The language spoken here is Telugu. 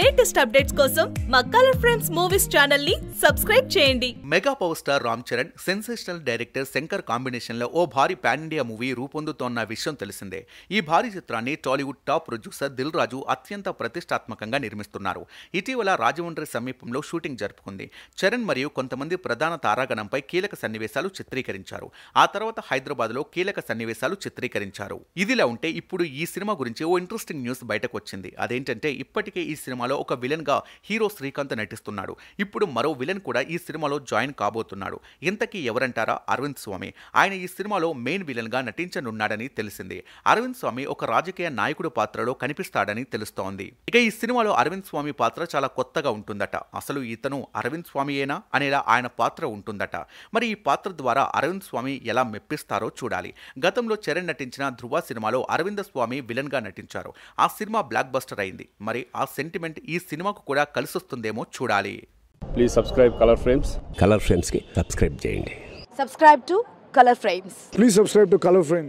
లేటెస్ట్ అప్డేట్స్ కోసం మా కలర్ ఫ్రెండ్స్ మూవీస్ ఛానల్ ని సబ్స్క్రైబ్ చేయండి mega power star Ram Charan sensational director Shankar combination లో ఓ భారీ పాన్ ఇండియా మూవీ రూపొందుతోన్న విషయం తెలిసిందే ఈ భారీ చిత్రాన్ని టాలీవుడ్ టాప్ ప్రొడ్యూసర్ దిల్ రాజు అత్యంత ప్రతిష్టాత్మకంగా నిర్మిస్తున్నారు ఇటీవల రాజమండ్రి సమీపంలో షూటింగ్ జరుపుకుంది చరణ్ మరియు కొంతమంది ప్రధాన తారాగణంపై కీలక సన్నివేశాలు చిత్రీకరించారు ఆ తర్వాత హైదరాబాద్ లో కీలక సన్నివేశాలు చిత్రీకరించారు ఇదిలా ఉంటే ఇప్పుడు ఈ సినిమా గురించి ఓ ఇంట్రెస్టింగ్ న్యూస్ బయటకు వచ్చింది అదేంటంటే ఇప్పటికే ఈ సినిమా సినిమాలో ఒక గా హీరో శ్రీకాంత్ నటిస్తున్నాడు ఇప్పుడు మరో విలన్ కూడా ఈ సినిమాలో జాయిన్ కాబోతున్నాడు ఇంతకీ ఎవరంటారా అరవింద్ స్వామి ఆయన ఈ సినిమాలో మెయిన్ విలన్ గా నటించనున్నాడని తెలిసింది అరవింద్ స్వామి ఒక రాజకీయ నాయకుడు పాత్రలో కనిపిస్తాడని తెలుస్తోంది ఇక ఈ సినిమాలో అరవింద్ స్వామి పాత్ర చాలా కొత్తగా ఉంటుందట అసలు ఇతను అరవింద్ స్వామియేనా అనేలా ఆయన పాత్ర ఉంటుందట మరి ఈ పాత్ర ద్వారా అరవింద్ స్వామి ఎలా మెప్పిస్తారో చూడాలి గతంలో చరణ్ నటించిన ధృవ సినిమాలో అరవింద స్వామి విలన్ గా నటించారు ఆ సినిమా బ్లాక్ బస్టర్ అయింది మరి ఆ సెంటిమెంట్ ఈ సినిమాకు కూడా కలిసి వస్తుందేమో చూడాలి please subscribe colour frames colour కి సబ్స్క్రైబ్ చేయండి subscribe to colour frames please subscribe to colour frames